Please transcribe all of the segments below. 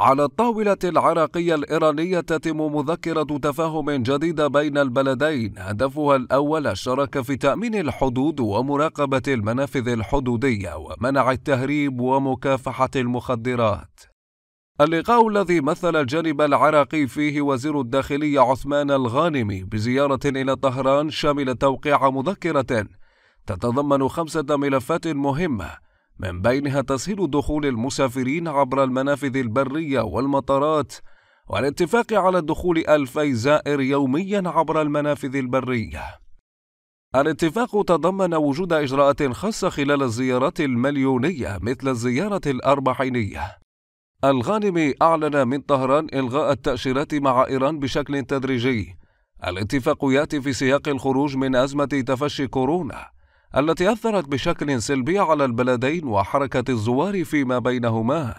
على الطاولة العراقية الإيرانية تتم مذكرة تفاهم جديدة بين البلدين هدفها الأول الشراكة في تأمين الحدود ومراقبة المنافذ الحدودية ومنع التهريب ومكافحة المخدرات اللقاء الذي مثل الجانب العراقي فيه وزير الداخلية عثمان الغانمي بزيارة إلى طهران شمل توقيع مذكرة تتضمن خمسة ملفات مهمة من بينها تسهيل دخول المسافرين عبر المنافذ البرية والمطارات والاتفاق على دخول ألفي زائر يوميا عبر المنافذ البرية الاتفاق تضمن وجود إجراءات خاصة خلال الزيارات المليونية مثل الزيارة الأربعينية الغانمي أعلن من طهران إلغاء التأشيرات مع إيران بشكل تدريجي الاتفاق يأتي في سياق الخروج من أزمة تفشي كورونا التي أثرت بشكل سلبي على البلدين وحركة الزوار فيما بينهما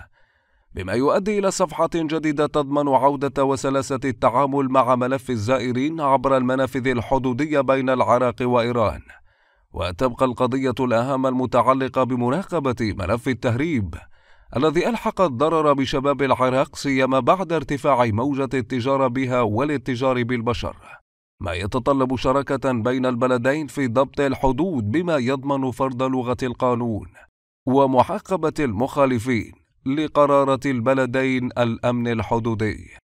بما يؤدي إلى صفحة جديدة تضمن عودة وسلاسة التعامل مع ملف الزائرين عبر المنافذ الحدودية بين العراق وإيران وتبقى القضية الأهم المتعلقة بمراقبة ملف التهريب الذي ألحق الضرر بشباب العراق سيما بعد ارتفاع موجة التجارة بها والاتجار بالبشر ما يتطلب شراكة بين البلدين في ضبط الحدود بما يضمن فرض لغة القانون ومحاقبة المخالفين لقرارة البلدين الأمن الحدودي